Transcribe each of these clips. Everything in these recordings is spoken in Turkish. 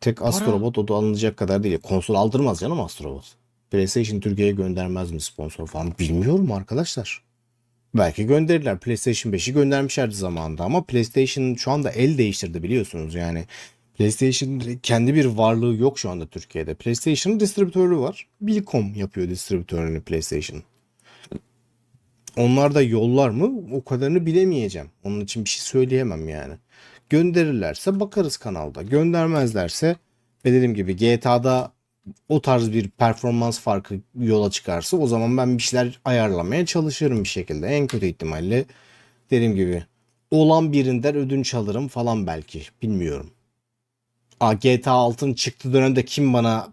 Tek Astrobot o da alınacak kadar değil. Konsol aldırmaz canım Astrobot. PlayStation Türkiye'ye göndermez mi sponsor falan bilmiyorum arkadaşlar. Belki gönderirler. PlayStation 5'i göndermişlerdi zamanında ama PlayStation şu anda el değiştirdi biliyorsunuz yani. PlayStation kendi bir varlığı yok şu anda Türkiye'de. PlayStation'ın distribütörü var. Bilkom yapıyor distribütörünü PlayStation. Onlar da yollar mı? O kadarını bilemeyeceğim. Onun için bir şey söyleyemem yani. Gönderirlerse bakarız kanalda. Göndermezlerse ve dediğim gibi GTA'da o tarz bir performans farkı yola çıkarsa o zaman ben bir şeyler ayarlamaya çalışırım bir şekilde. En kötü ihtimalle dediğim gibi olan birinden ödünç alırım falan belki bilmiyorum. Aa, GTA 6'ın çıktı dönemde kim bana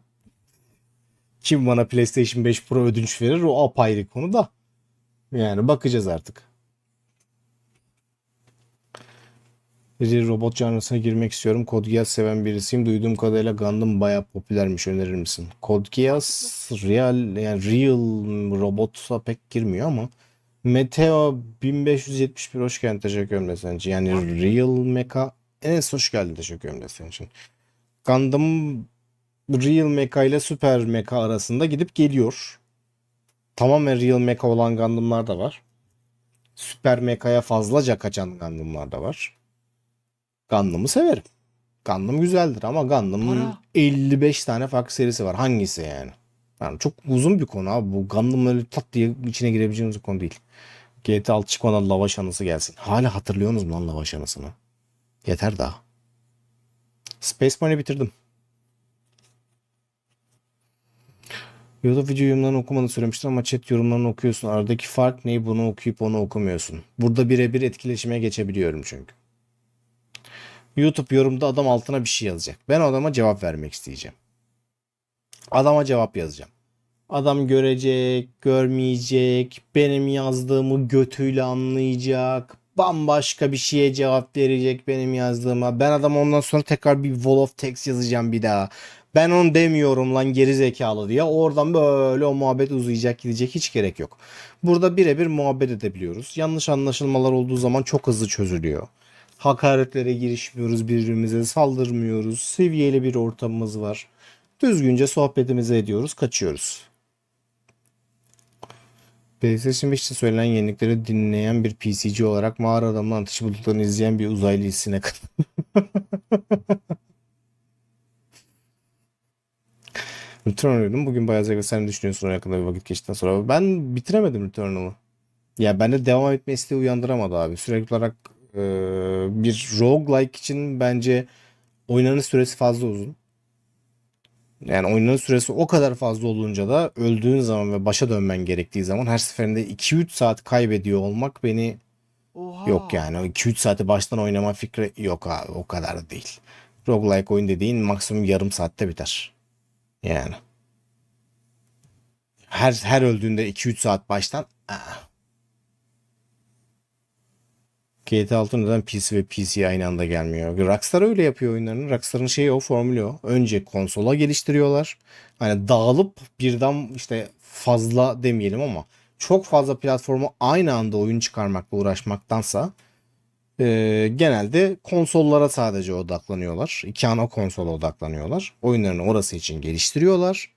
kim bana PlayStation 5 Pro ödünç verir o apayrı konu da. Yani bakacağız artık. robot canlısına girmek istiyorum. Code Geass seven birisiyim. Duyduğum kadarıyla Gundam baya popülermiş. Önerir misin? Code Geass real yani real robotsa pek girmiyor ama Meteo 1571 hoş geldin. Teşekkür ederim desen için. Yani real mecha Enes hoş geldin. Teşekkür ederim desen için. Gundam real mecha ile süper mecha arasında gidip geliyor. Tamamen real mecha olan Gundam'lar da var. Süper mekaya fazlaca kaçan Gundam'lar da var. Gundam'ı severim. Gundam güzeldir ama Gundam'ın Para. 55 tane farklı serisi var. Hangisi yani? Yani çok uzun bir konu abi. Bu Gundam öyle tat diye içine girebileceğimiz bir konu değil. GT 6 çıkmadan lavaş anısı gelsin. Hala hatırlıyor mu lan lavaş anısını? Yeter daha. Space Money bitirdim. YouTube video yorumlarını okumanı söylemiştim ama chat yorumlarını okuyorsun. Aradaki fark ne? Bunu okuyup onu okumuyorsun. Burada birebir etkileşime geçebiliyorum çünkü. YouTube yorumda adam altına bir şey yazacak. Ben adama cevap vermek isteyeceğim. Adama cevap yazacağım. Adam görecek, görmeyecek, benim yazdığımı götüyle anlayacak, bambaşka bir şeye cevap verecek benim yazdığıma. Ben adam ondan sonra tekrar bir wall of text yazacağım bir daha. Ben onu demiyorum lan geri zekalı diye. Oradan böyle o muhabbet uzayacak gidecek hiç gerek yok. Burada birebir muhabbet edebiliyoruz. Yanlış anlaşılmalar olduğu zaman çok hızlı çözülüyor. Hakaretlere girişmiyoruz, birbirimize saldırmıyoruz. Seviyeli bir ortamımız var. Düzgünce sohbetimizi ediyoruz, kaçıyoruz. PlayStation 5'te söylenen yenilikleri dinleyen bir PCC olarak mağara adamla atış bulutlarını izleyen bir uzaylı hissine Return oynadım. Bugün bayağı zevk sen ne düşünüyorsun yakında bir vakit geçtikten sonra. Ben bitiremedim Returnal'ı. Ya bende devam etme isteği uyandıramadı abi. Sürekli olarak ee, bir roguelike için bence oynanış süresi fazla uzun. Yani oynanış süresi o kadar fazla olunca da öldüğün zaman ve başa dönmen gerektiği zaman her seferinde 2-3 saat kaybediyor olmak beni Oha. yok yani. 2-3 saati baştan oynama fikri yok abi o kadar değil. Roguelike oyun dediğin maksimum yarım saatte biter. Yani. Her her öldüğünde 2-3 saat baştan aa, GTA 6 neden PC ve PC aynı anda gelmiyor? Rockstar öyle yapıyor oyunlarını. Rockstar'ın şeyi o formülü o. Önce konsola geliştiriyorlar. Hani dağılıp birden işte fazla demeyelim ama çok fazla platforma aynı anda oyun çıkarmakla uğraşmaktansa e, genelde konsollara sadece odaklanıyorlar. İki ana konsola odaklanıyorlar. Oyunlarını orası için geliştiriyorlar.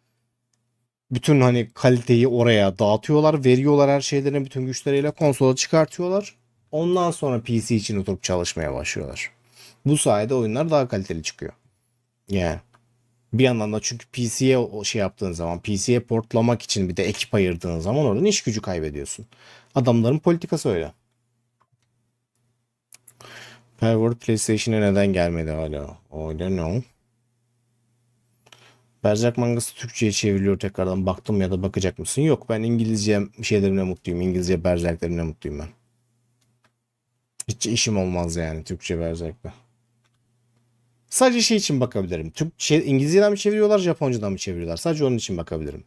Bütün hani kaliteyi oraya dağıtıyorlar, veriyorlar her şeylerini bütün güçleriyle konsola çıkartıyorlar. Ondan sonra PC için oturup çalışmaya başlıyorlar. Bu sayede oyunlar daha kaliteli çıkıyor. Yani bir yandan da çünkü PC'ye şey yaptığın zaman, PC'ye portlamak için bir de ekip ayırdığın zaman oradan iş gücü kaybediyorsun. Adamların politikası öyle. Power PlayStation'a neden gelmedi hala? O ne no. Berzak mangası Türkçe'ye çevriliyor tekrardan. Baktım ya da bakacak mısın? Yok ben İngilizce şeylerimle mutluyum. İngilizce berzaklerimle mutluyum ben. Hiç işim olmaz yani Türkçe ve özellikle. Sadece şey için bakabilirim. Türkçe, şey, İngilizce'den mi çeviriyorlar, Japoncadan mı çeviriyorlar? Sadece onun için bakabilirim.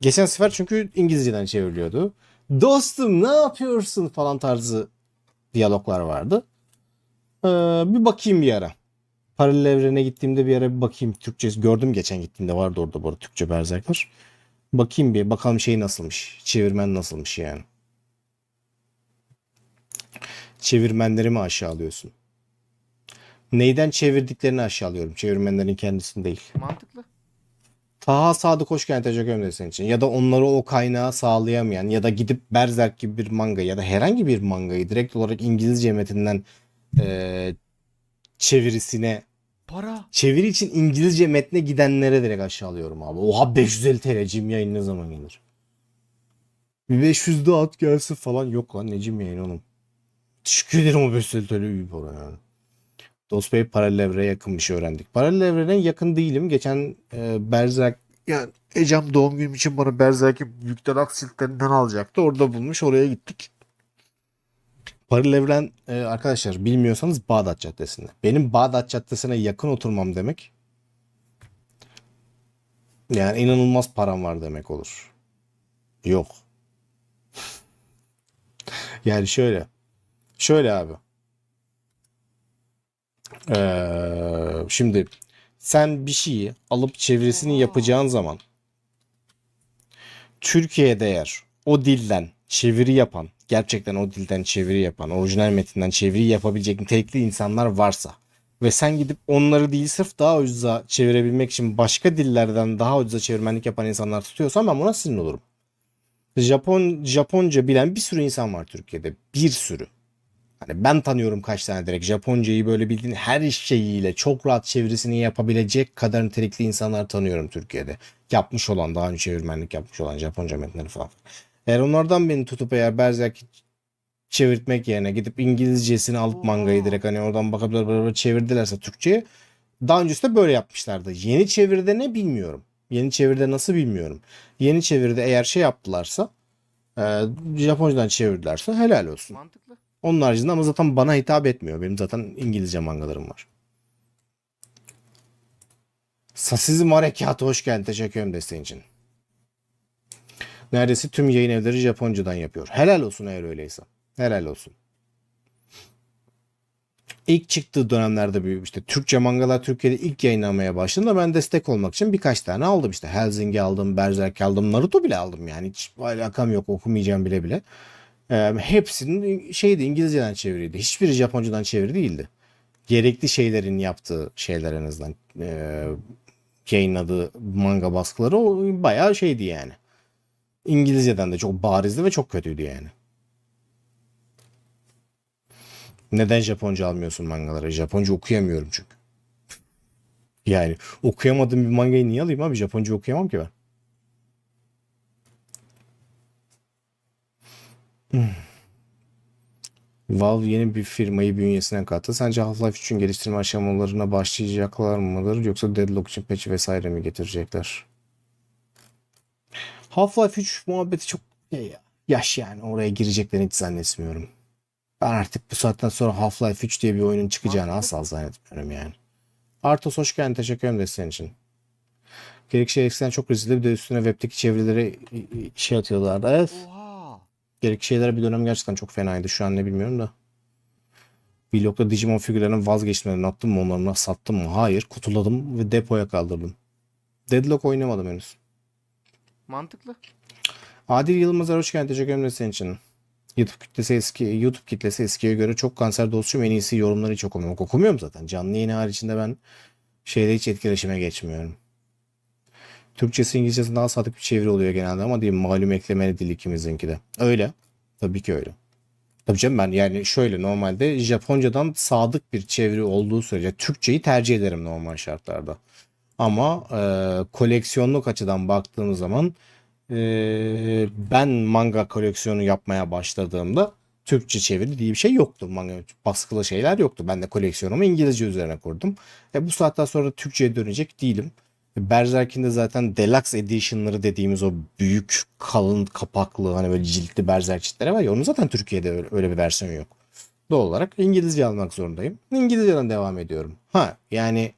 Geçen sefer çünkü İngilizce'den çevriliyordu. Dostum ne yapıyorsun falan tarzı diyaloglar vardı. Ee, bir bakayım bir ara. Paralel evrene gittiğimde bir ara bir bakayım. Türkçe gördüm geçen gittiğimde vardı orada bu arada Türkçe berzaklar. Bakayım bir bakalım şey nasılmış. Çevirmen nasılmış yani çevirmenleri mi aşağılıyorsun? Neyden çevirdiklerini aşağılıyorum. Çevirmenlerin kendisini değil. Mantıklı. Taha Sadık hoş geldin teşekkür ederim senin için. Ya da onları o kaynağı sağlayamayan ya da gidip Berserk gibi bir manga ya da herhangi bir mangayı direkt olarak İngilizce metinden e, çevirisine Para. Çeviri için İngilizce metne gidenlere direkt aşağılıyorum abi. Oha 550 TL'cim yayın ne zaman gelir? Bir 500 de at gelsin falan. Yok lan necim yayın oğlum. Teşekkür ederim o bestelteli bir para yani. Dost Bey paralel evreye yakın bir şey öğrendik. Paralel evrene yakın değilim. Geçen e, Berzak yani Ecem doğum günüm için bana Berzak'ı büyükten aksiltlerinden alacaktı. Orada bulmuş oraya gittik. Paralel evren e, arkadaşlar bilmiyorsanız Bağdat Caddesi'nde. Benim Bağdat Caddesi'ne yakın oturmam demek yani inanılmaz param var demek olur. Yok. yani şöyle Şöyle abi. Ee, şimdi sen bir şeyi alıp çevirisini yapacağın zaman Türkiye'de eğer o dilden çeviri yapan, gerçekten o dilden çeviri yapan, orijinal metinden çeviri yapabilecek nitelikli insanlar varsa ve sen gidip onları değil sırf daha ucuza çevirebilmek için başka dillerden daha ucuza çevirmenlik yapan insanlar tutuyorsan ben buna sinir olurum. Japon Japonca bilen bir sürü insan var Türkiye'de. Bir sürü. Hani ben tanıyorum kaç tane direkt Japoncayı böyle bildiğin her şeyiyle çok rahat çevirisini yapabilecek kadar nitelikli insanlar tanıyorum Türkiye'de. Yapmış olan daha önce çevirmenlik yapmış olan Japonca metinleri falan. Eğer onlardan beni tutup eğer berzak çevirtmek yerine gidip İngilizcesini alıp mangayı direkt hani oradan bakıp beraber çevirdilerse Türkçe'ye daha de böyle yapmışlardı. Yeni çeviride ne bilmiyorum. Yeni çeviride nasıl bilmiyorum. Yeni çeviride eğer şey yaptılarsa e, Japoncadan çevirdilerse helal olsun. Mantıklı. Onun haricinde ama zaten bana hitap etmiyor. Benim zaten İngilizce mangalarım var. Sasizm Harekatı hoş geldin. Teşekkür ederim desteğin için. Neredeyse tüm yayın evleri Japoncadan yapıyor. Helal olsun eğer öyleyse. Helal olsun. İlk çıktığı dönemlerde bir işte Türkçe mangalar Türkiye'de ilk yayınlanmaya başladığında ben destek olmak için birkaç tane aldım. işte. Helsing'i aldım, Berserk aldım, Naruto bile aldım yani. Hiç alakam yok okumayacağım bile bile. E, hepsinin şeydi İngilizceden çeviriydi. Hiçbiri Japoncadan çeviri değildi. Gerekli şeylerin yaptığı şeyler en azından e, yayınladığı manga baskıları o bayağı şeydi yani. İngilizceden de çok barizdi ve çok kötüydü yani. Neden Japonca almıyorsun mangaları? Japonca okuyamıyorum çünkü. Yani okuyamadığım bir mangayı niye alayım abi? Japonca okuyamam ki ben. Hmm. Valve yeni bir firmayı bünyesine kattı. Sence Half-Life için geliştirme aşamalarına başlayacaklar mıdır yoksa Deadlock için patch vesaire mi getirecekler? Half-Life 3 muhabbeti çok e, yaş yani oraya gireceklerini hiç zannetmiyorum. Ben artık bu saatten sonra Half-Life 3 diye bir oyunun çıkacağını asla zannetmiyorum yani. Artos hoş geldin. Teşekkür ederim desteğin için. Gerekçe eksen çok rezildi. Bir de üstüne webdeki çevirilere şey atıyorlardı. Evet. Oha. Gerek şeyler bir dönem gerçekten çok fenaydı. Şu an ne bilmiyorum da. Vlog'da Digimon figürlerinin vazgeçmeden attım mı onları sattım mı? Hayır kutuladım ve depoya kaldırdım. Deadlock oynamadım henüz. Mantıklı. Adil Yılmaz'a hoş geldin. Teşekkür ederim senin için. YouTube kitlesi eski YouTube kitlesi eskiye göre çok kanser dostum en iyisi yorumları hiç okumuyorum. Okumuyorum zaten. Canlı yayın haricinde ben şeyde hiç etkileşime geçmiyorum. Türkçesi İngilizcesi daha sadık bir çeviri oluyor genelde ama değil malum ekleme dil ikimizinki de. Öyle. Tabii ki öyle. Tabii canım ben yani şöyle normalde Japoncadan sadık bir çeviri olduğu sürece Türkçeyi tercih ederim normal şartlarda. Ama e, koleksiyonluk açıdan baktığımız zaman e, ben manga koleksiyonu yapmaya başladığımda Türkçe çeviri diye bir şey yoktu. Manga baskılı şeyler yoktu. Ben de koleksiyonumu İngilizce üzerine kurdum. E, bu saatten sonra Türkçe'ye dönecek değilim. Berserk'in de zaten Deluxe Edition'ları dediğimiz o büyük kalın kapaklı hani böyle ciltli Berserk var ya onun zaten Türkiye'de öyle, öyle bir versiyonu yok. Doğal olarak İngilizce almak zorundayım. İngilizceden devam ediyorum. Ha yani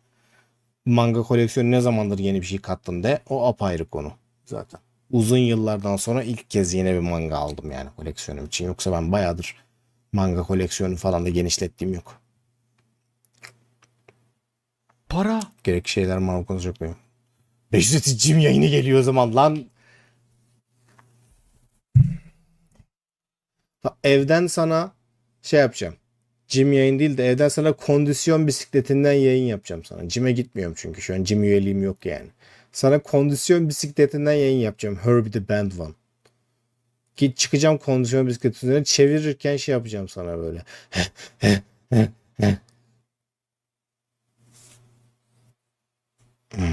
manga koleksiyonu ne zamandır yeni bir şey kattın de o apayrı konu zaten. Uzun yıllardan sonra ilk kez yine bir manga aldım yani koleksiyonum için. Yoksa ben bayağıdır manga koleksiyonu falan da genişlettiğim yok. Para. Gerek şeyler mal konuşacak mıyım? cim yayını geliyor o zaman lan. Evden sana şey yapacağım. cim yayın değil de evden sana kondisyon bisikletinden yayın yapacağım sana. cime gitmiyorum çünkü şu an cim üyeliğim yok yani. Sana kondisyon bisikletinden yayın yapacağım. Herbie the Band One. Git çıkacağım kondisyon bisikletinden çevirirken şey yapacağım sana böyle. Hmm.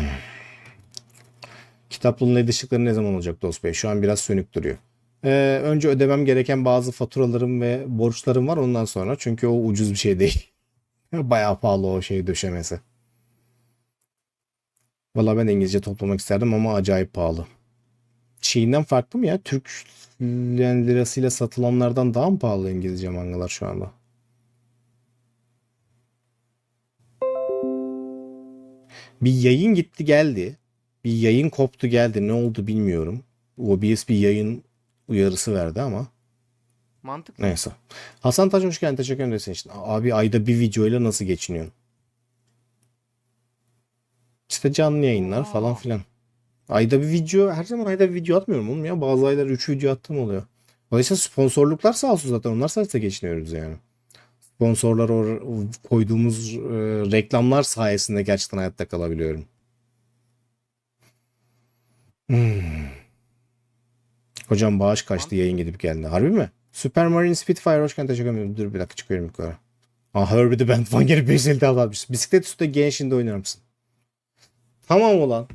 Kitaplığın led ne zaman olacak dost bey? Şu an biraz sönük duruyor. Ee, önce ödemem gereken bazı faturalarım ve borçlarım var ondan sonra. Çünkü o ucuz bir şey değil. Bayağı pahalı o şey döşemesi. Valla ben İngilizce toplamak isterdim ama acayip pahalı. Çin'den farklı mı ya? Türk yani lirasıyla satılanlardan daha mı pahalı İngilizce mangalar şu anda? Bir yayın gitti geldi bir yayın koptu geldi. Ne oldu bilmiyorum. OBS bir yayın uyarısı verdi ama. Mantıklı. Neyse. Hasan Taş hoş geldin. Teşekkür ederim senin için. Abi ayda bir videoyla nasıl geçiniyorsun? İşte canlı yayınlar Aa. falan filan. Ayda bir video, her zaman ayda bir video atmıyorum oğlum ya. Bazı aylar 3 video attım oluyor. Dolayısıyla sponsorluklar sağ olsun zaten. Onlar sayesinde geçiniyoruz yani. Sponsorlar or koyduğumuz e, reklamlar sayesinde gerçekten hayatta kalabiliyorum. Hmm. Hocam bağış kaçtı yayın gidip geldi. Harbi mi? Super Marine Spitfire hoş geldin. Teşekkür ederim. Dur bir dakika çıkıyorum yukarı. Ah Herbie the Band Van Geri 550 almış. Bisiklet üstünde gençliğinde oynar mısın? Tamam olan.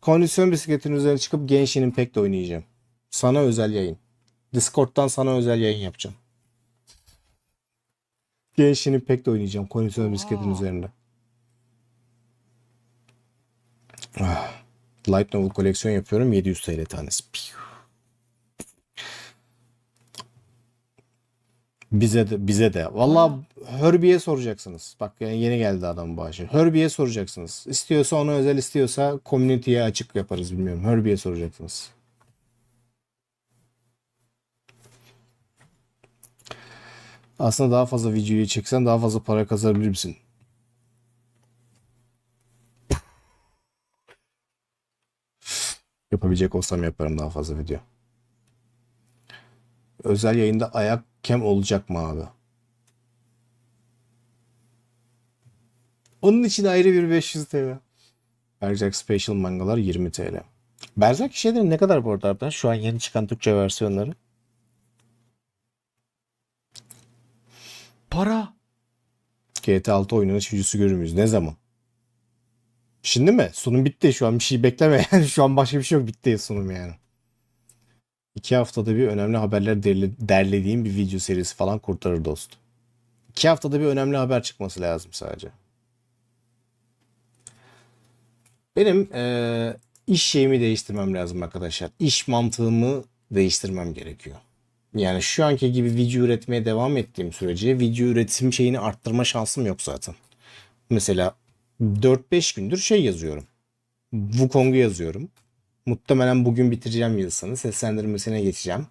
Kondisyon bisikletin üzerine çıkıp gençliğinin pek de oynayacağım. Sana özel yayın. Discord'dan sana özel yayın yapacağım. Gençliğinin pek de oynayacağım. Kondisyon bisikletin üzerinde. Ah. Light Novel koleksiyon yapıyorum. 700 TL tanesi. Bize de, bize de. Valla Herbie'ye soracaksınız. Bak yeni geldi adam bağışı. Herbie'ye soracaksınız. İstiyorsa ona özel istiyorsa community'ye açık yaparız bilmiyorum. Herbie'ye soracaksınız. Aslında daha fazla videoyu çeksen daha fazla para kazanabilir misin? Yapabilecek olsam yaparım daha fazla video. Özel yayında ayak kem olacak mı abi? Onun için ayrı bir 500 TL. Berserk Special mangalar 20 TL. Berserk şeyleri ne kadar bu arada harbiden? Şu an yeni çıkan Türkçe versiyonları. Para. GTA 6 oyunun üçüncüsü görür müyüz? Ne zaman? Şimdi mi? Sunum bitti. Şu an bir şey bekleme. Yani şu an başka bir şey yok. Bitti sunum yani. İki haftada bir önemli haberler derlediğim bir video serisi falan kurtarır dost. İki haftada bir önemli haber çıkması lazım sadece. Benim e, iş şeyimi değiştirmem lazım arkadaşlar. İş mantığımı değiştirmem gerekiyor. Yani şu anki gibi video üretmeye devam ettiğim sürece video üretim şeyini arttırma şansım yok zaten. Mesela 4-5 gündür şey yazıyorum. Wukong'u yazıyorum. Muhtemelen bugün bitireceğim yazısını. Seslendirmesine geçeceğim.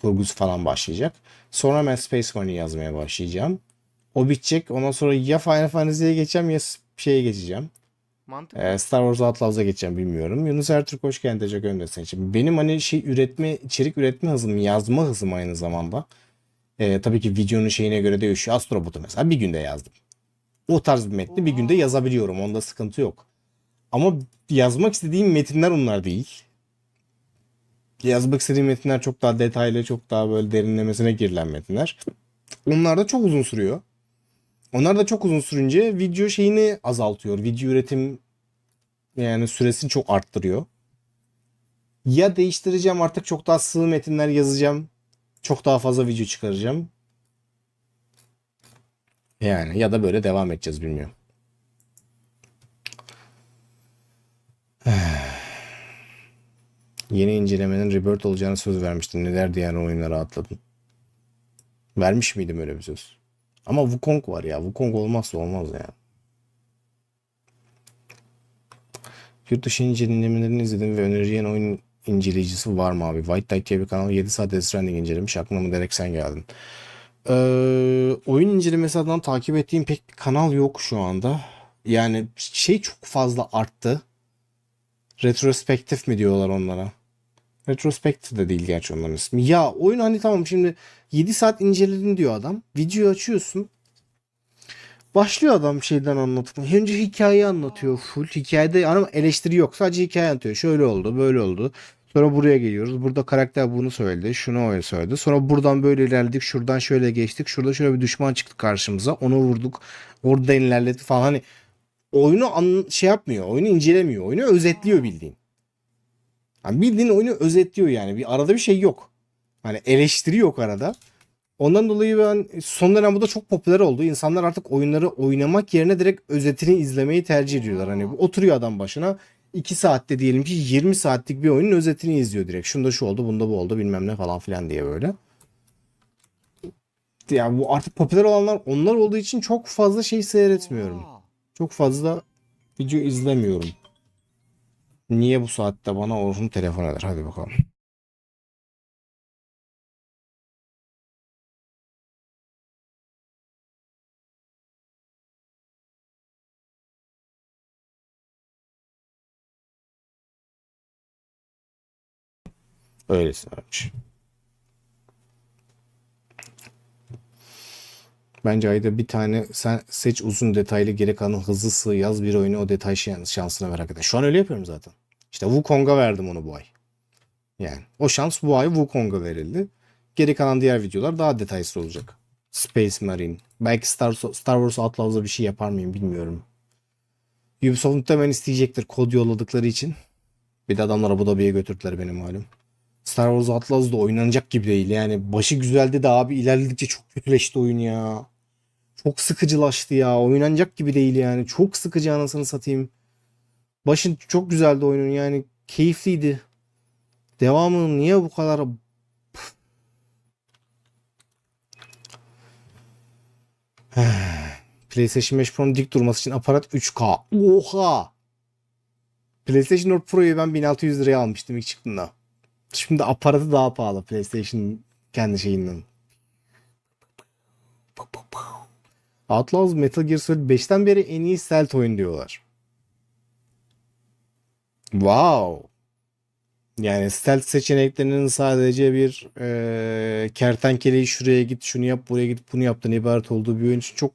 Kurgusu falan başlayacak. Sonra ben Space Marine yazmaya başlayacağım. O bitecek. Ondan sonra ya Final Fantasy'ye geçeceğim ya şeye geçeceğim. Mantıklı. Ee, Star Wars Outlaws'a geçeceğim bilmiyorum. Yunus Ertürk hoş geldin. Teşekkür ederim senin için. Benim hani şey üretme, içerik üretme hızım, yazma hızım aynı zamanda. Ee, tabii ki videonun şeyine göre değişiyor. Astrobot'u mesela bir günde yazdım. O tarz bir metni bir günde yazabiliyorum. Onda sıkıntı yok. Ama yazmak istediğim metinler onlar değil. Yazmak istediğim metinler çok daha detaylı, çok daha böyle derinlemesine girilen metinler. Onlar da çok uzun sürüyor. Onlar da çok uzun sürünce video şeyini azaltıyor. Video üretim yani süresini çok arttırıyor. Ya değiştireceğim artık çok daha sığ metinler yazacağım. Çok daha fazla video çıkaracağım. Yani ya da böyle devam edeceğiz bilmiyorum. Yeni incelemenin Rebirth olacağını söz vermiştim. Neler diğer oyunlara atladım. Vermiş miydim öyle bir söz? Ama Wukong var ya. Wukong olmazsa olmaz yani. Yurt dışı incelemelerini izledim ve önereceğin oyun inceleyicisi var mı abi? White Light TV kanalı 7 saat Death Stranding incelemiş. Aklıma mı direkt sen geldin. Ee, oyun incelemesi adından takip ettiğim pek bir kanal yok şu anda. Yani şey çok fazla arttı. Retrospektif mi diyorlar onlara? Retrospektif de değil gerçi onların ismi. Ya oyun hani tamam şimdi 7 saat inceledim diyor adam. Videoyu açıyorsun. Başlıyor adam şeyden anlatmaya. Önce hikayeyi anlatıyor full. Hikayede ama hani eleştiri yok. Sadece hikaye anlatıyor. Şöyle oldu, böyle oldu. Sonra buraya geliyoruz. Burada karakter bunu söyledi. Şunu öyle söyledi. Sonra buradan böyle ilerledik. Şuradan şöyle geçtik. Şurada şöyle bir düşman çıktı karşımıza. Onu vurduk. Orada ilerledik falan. Hani oyunu an şey yapmıyor. Oyunu incelemiyor. Oyunu özetliyor bildiğin. Yani bildiğin oyunu özetliyor yani. Bir arada bir şey yok. Hani eleştiri yok arada. Ondan dolayı ben son dönem bu da çok popüler oldu. İnsanlar artık oyunları oynamak yerine direkt özetini izlemeyi tercih ediyorlar. Hani oturuyor adam başına 2 saatte diyelim ki 20 saatlik bir oyunun özetini izliyor direkt. Şunda şu oldu, bunda bu oldu bilmem ne falan filan diye böyle. Yani bu artık popüler olanlar onlar olduğu için çok fazla şey seyretmiyorum. Çok fazla video izlemiyorum. Niye bu saatte bana Orhun telefon eder? Hadi bakalım. Öylesine ölmüş. Bence ayda bir tane sen seç uzun detaylı geri kalan hızlı sığ yaz bir oyunu o detay şey şansına ver hakikaten. Şu an öyle yapıyorum zaten. İşte Wukong'a verdim onu bu ay. Yani o şans bu ay Wukong'a verildi. Geri kalan diğer videolar daha detaylı olacak. Space Marine. Belki Star, Star Wars Outlaws'a bir şey yapar mıyım bilmiyorum. Ubisoft muhtemelen isteyecektir kod yolladıkları için. Bir de adamlar Abu Dhabi'ye götürdüler benim malum. Star Wars Atlas da oynanacak gibi değil. Yani başı güzeldi de abi ilerledikçe çok kötüleşti oyun ya. Çok sıkıcılaştı ya. Oynanacak gibi değil yani. Çok sıkıcı anasını satayım. Başın çok güzeldi oyunun yani. Keyifliydi. devamını niye bu kadar PlayStation 5 Pro'nun dik durması için aparat 3K. Oha! PlayStation 4 Pro'yu ben 1600 liraya almıştım ilk çıktığında. Şimdi aparatı daha pahalı PlayStation kendi şeyinden. Outlaws Metal Gear Solid 5'ten beri en iyi stealth oyun diyorlar. Wow. Yani stealth seçeneklerinin sadece bir e, kertenkeleyi şuraya git, şunu yap, buraya git, bunu yaptın ibaret olduğu bir oyun için çok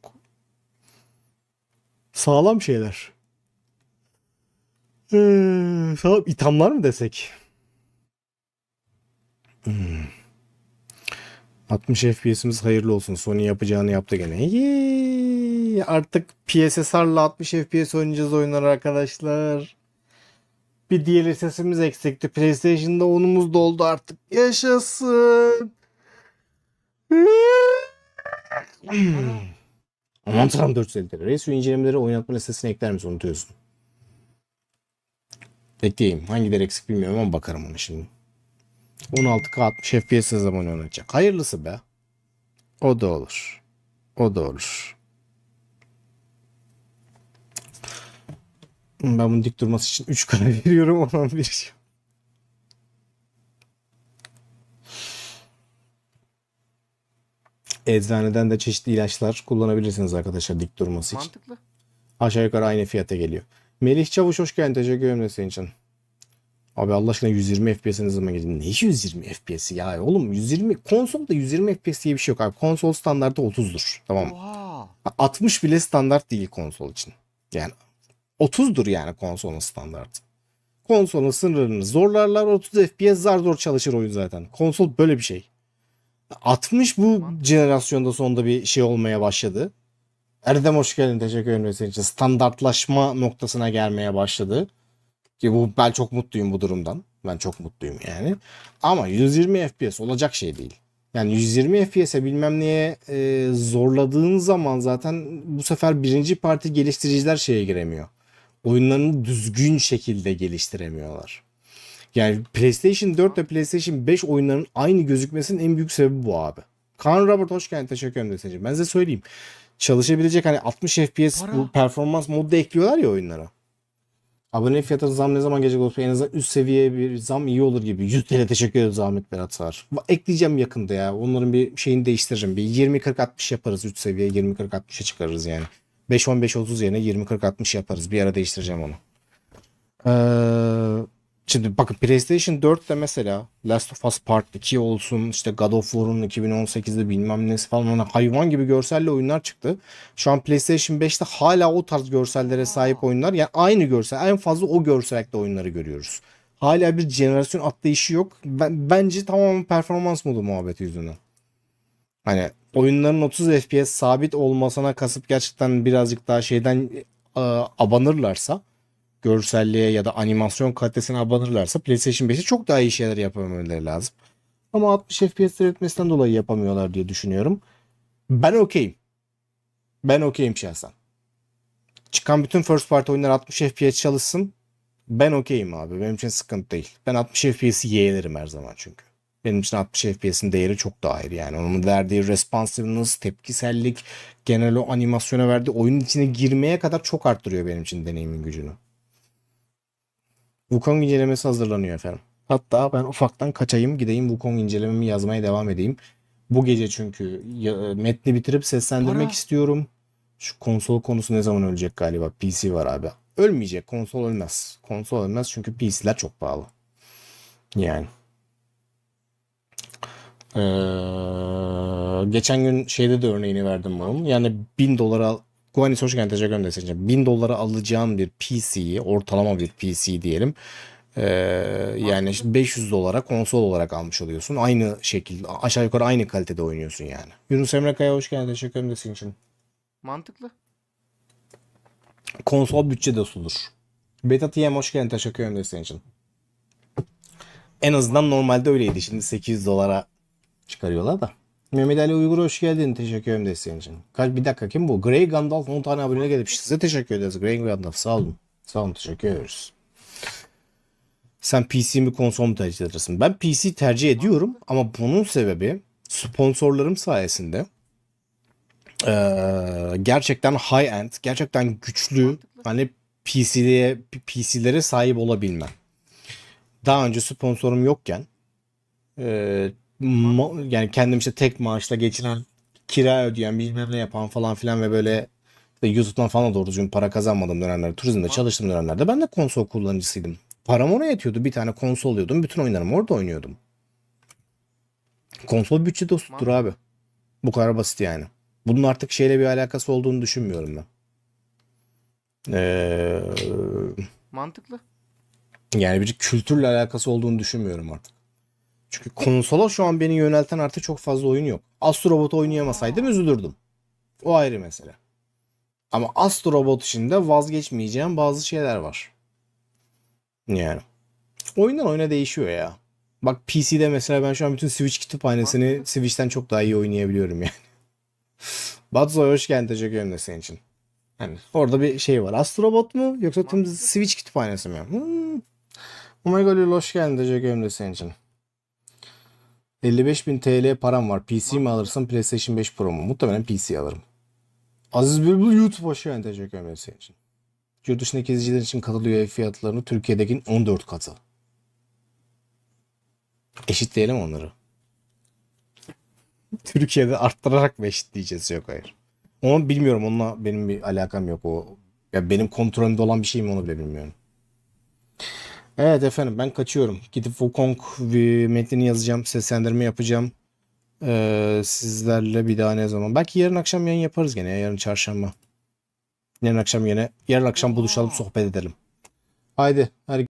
sağlam şeyler. Ee, sağlam itamlar mı desek? 60 hmm. FPS'imiz hayırlı olsun. Sony yapacağını yaptı gene. Yee! Artık PSSR'la 60 FPS oynayacağız oyunlar arkadaşlar. Bir diğer sesimiz eksikti. PlayStation'da onumuz doldu artık. Yaşasın. Aman tanrım 450 Reis incelemeleri oynatma listesine ekler misin unutuyorsun. Ekleyeyim. Hangileri eksik bilmiyorum ama bakarım ona şimdi. 16K 60 FPS zaman oynayacak. Hayırlısı be. O da olur. O da olur. Ben bunu dik durması için 3 kare veriyorum. Olan bir şey. Eczaneden de çeşitli ilaçlar kullanabilirsiniz arkadaşlar dik durması için. Mantıklı. Aşağı yukarı aynı fiyata geliyor. Melih Çavuş hoş geldin. Teşekkür ederim senin için. Abi Allah aşkına 120 FPS ne zaman geldi? Ne 120 FPS ya oğlum 120 konsolda 120 FPS diye bir şey yok abi. Konsol standartı 30'dur. Tamam. Oha. 60 bile standart değil konsol için. Yani 30'dur yani konsolun standartı. Konsolun sınırını zorlarlar 30 FPS zar zor çalışır oyun zaten. Konsol böyle bir şey. 60 bu tamam. jenerasyonda sonunda bir şey olmaya başladı. Erdem hoş geldin teşekkür ederim senin için. Standartlaşma noktasına gelmeye başladı. Ki bu ben çok mutluyum bu durumdan. Ben çok mutluyum yani. Ama 120 FPS olacak şey değil. Yani 120 FPS'e bilmem neye e, zorladığın zaman zaten bu sefer birinci parti geliştiriciler şeye giremiyor. Oyunlarını düzgün şekilde geliştiremiyorlar. Yani PlayStation 4 ve PlayStation 5 oyunlarının aynı gözükmesinin en büyük sebebi bu abi. Kaan Robert hoş geldin. Teşekkür ederim Desenci. Ben size söyleyeyim. Çalışabilecek hani 60 FPS bu performans modda ekliyorlar ya oyunlara. Abone fiyatı zam ne zaman gelecek olursa en azından üst seviyeye bir zam iyi olur gibi. 100 TL teşekkür ederiz Ahmet Berat var. Ekleyeceğim yakında ya. Onların bir şeyini değiştiririm. Bir 20-40-60 yaparız üst seviye. 20-40-60'a çıkarırız yani. 5-15-30 yerine 20-40-60 yaparız. Bir ara değiştireceğim onu. Ee, Şimdi bakın PlayStation 4'te mesela Last of Us Part 2 olsun işte God of War'un 2018'de bilmem ne falan ona hani hayvan gibi görselle oyunlar çıktı. Şu an PlayStation 5'te hala o tarz görsellere sahip oyunlar yani aynı görsel en fazla o görsellikte oyunları görüyoruz. Hala bir jenerasyon atlayışı yok. Ben, bence tamamen performans modu muhabbeti yüzünden. Hani oyunların 30 FPS sabit olmasına kasıp gerçekten birazcık daha şeyden e, abanırlarsa görselliğe ya da animasyon kalitesine abanırlarsa PlayStation 5'e çok daha iyi şeyler yapabilmeleri lazım. Ama 60 FPS üretmesinden dolayı yapamıyorlar diye düşünüyorum. Ben okeyim. Ben okeyim şahsen. Çıkan bütün first party oyunlar 60 FPS çalışsın. Ben okeyim abi. Benim için sıkıntı değil. Ben 60 FPS'i yeğlerim her zaman çünkü. Benim için 60 FPS'in değeri çok daha ayrı yani. Onun verdiği responsiveness, tepkisellik, genel o animasyona verdiği oyunun içine girmeye kadar çok arttırıyor benim için deneyimin gücünü. Wukong incelemesi hazırlanıyor efendim. Hatta ben ufaktan kaçayım gideyim Wukong incelememi yazmaya devam edeyim. Bu gece çünkü ya, e, metni bitirip seslendirmek Para. istiyorum. Şu konsol konusu ne zaman ölecek galiba? PC var abi. Ölmeyecek. Konsol ölmez. Konsol ölmez çünkü PC'ler çok pahalı. Yani. Ee, geçen gün şeyde de örneğini verdim bunun. Yani 1000 dolara Kuvanis hoş geldin. Teşekkür ederim Destekçim. 1000 dolara alacağım bir PC'yi ortalama bir PC diyelim. Ee, yani işte 500 dolara konsol olarak almış oluyorsun. Aynı şekilde aşağı yukarı aynı kalitede oynuyorsun yani. Yunus Emre Kaya hoş geldin. Teşekkür ederim senin için. Mantıklı. Konsol bütçe dostudur. Beta TM hoş geldin. Teşekkür ederim senin için. En azından normalde öyleydi. Şimdi 800 dolara çıkarıyorlar da. Mehmet Ali Uygur hoş geldin. Teşekkür ederim desteğin için. Kaç, bir dakika kim bu? Grey Gandalf 10 tane abone gelmiş. Size teşekkür ederiz. Grey Gandalf sağ olun. Sağ olun teşekkür ederiz. Sen PC mi konsol mu tercih edersin? Ben PC tercih ediyorum ama bunun sebebi sponsorlarım sayesinde ee, gerçekten high end, gerçekten güçlü hani PC'ye PC'lere sahip olabilmem. Daha önce sponsorum yokken e, ma- yani kendim işte tek maaşla geçinen kira ödeyen bilmem ne yapan falan filan ve böyle işte YouTube'dan falan doğru düzgün para kazanmadığım dönemlerde. Turizmde çalıştığım dönemlerde ben de konsol kullanıcısıydım. Param ona yetiyordu. Bir tane konsol alıyordum. Bütün oyunlarımı orada oynuyordum. Konsol bütçe dostudur abi. Bu kadar basit yani. Bunun artık şeyle bir alakası olduğunu düşünmüyorum ben. Ee, Mantıklı. Yani bir kültürle alakası olduğunu düşünmüyorum artık. Çünkü konsola şu an beni yönelten artık çok fazla oyun yok. Astro Robot'u oynayamasaydım üzülürdüm. O ayrı mesele. Ama Astro Robot için de vazgeçmeyeceğim bazı şeyler var. Yani. Oyundan oyuna değişiyor ya. Bak PC'de mesela ben şu an bütün Switch kütüphanesini Switch'ten çok daha iyi oynayabiliyorum yani. Batzoy hoş geldin teşekkür ederim de senin için. Yani orada bir şey var. Astrobot mu yoksa tüm Switch kütüphanesi mi? Hmm. Omega oh hoş geldin teşekkür ederim de senin için. 55.000 TL param var. PC mi alırsın PlayStation 5 Pro mu? Muhtemelen PC alırım. Aziz Bülbül YouTube hoş geldin. Teşekkür ederim senin için. Yurt dışındaki izleyiciler için katılıyor ev fiyatlarını Türkiye'dekinin 14 katı. Eşitleyelim onları. Türkiye'de arttırarak mı eşitleyeceğiz? Yok hayır. Onu bilmiyorum. Onunla benim bir alakam yok. O ya benim kontrolümde olan bir şey mi onu bile bilmiyorum. Evet efendim ben kaçıyorum. Gidip Wukong metnini yazacağım. Seslendirme yapacağım. Ee, sizlerle bir daha ne zaman. Belki yarın akşam yayın yaparız gene. yarın çarşamba. Yarın akşam yine. Yarın akşam buluşalım sohbet edelim. Haydi. her